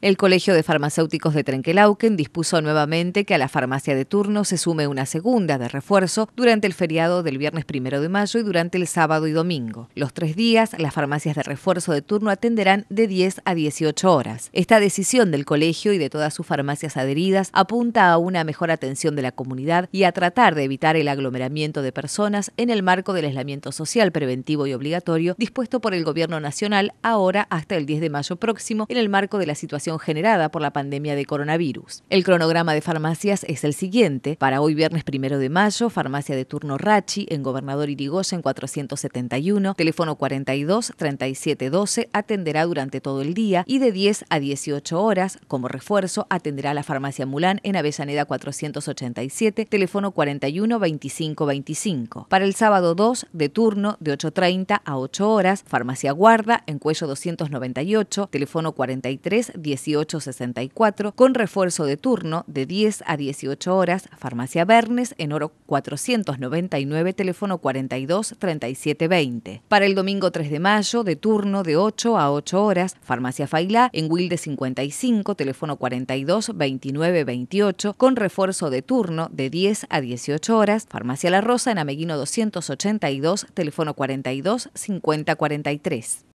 El Colegio de Farmacéuticos de Trenquelauquen dispuso nuevamente que a la farmacia de turno se sume una segunda de refuerzo durante el feriado del viernes primero de mayo y durante el sábado y domingo. Los tres días, las farmacias de refuerzo de turno atenderán de 10 a 18 horas. Esta decisión del colegio y de todas sus farmacias adheridas apunta a una mejor atención de la comunidad y a tratar de evitar el aglomeramiento de personas en el marco del aislamiento social preventivo y obligatorio dispuesto por el Gobierno Nacional ahora hasta el 10 de mayo próximo en el marco de la situación generada por la pandemia de coronavirus. El cronograma de farmacias es el siguiente. Para hoy viernes primero de mayo, farmacia de turno Rachi en Gobernador Irigoyen 471, teléfono 42 3712 atenderá durante todo el día y de 10 a 18 horas, como refuerzo, atenderá la farmacia Mulán en Avellaneda 487, teléfono 41 25 25. Para el sábado 2 de turno de 8.30 a 8 horas, farmacia Guarda en Cuello 298, teléfono 43 10 1864, con refuerzo de turno de 10 a 18 horas, Farmacia Bernes, en Oro 499, teléfono 42 37 20. Para el domingo 3 de mayo, de turno de 8 a 8 horas, Farmacia Failá, en Wilde 55, teléfono 42 29 28, con refuerzo de turno de 10 a 18 horas, Farmacia La Rosa, en Ameguino 282, teléfono 42 50 43.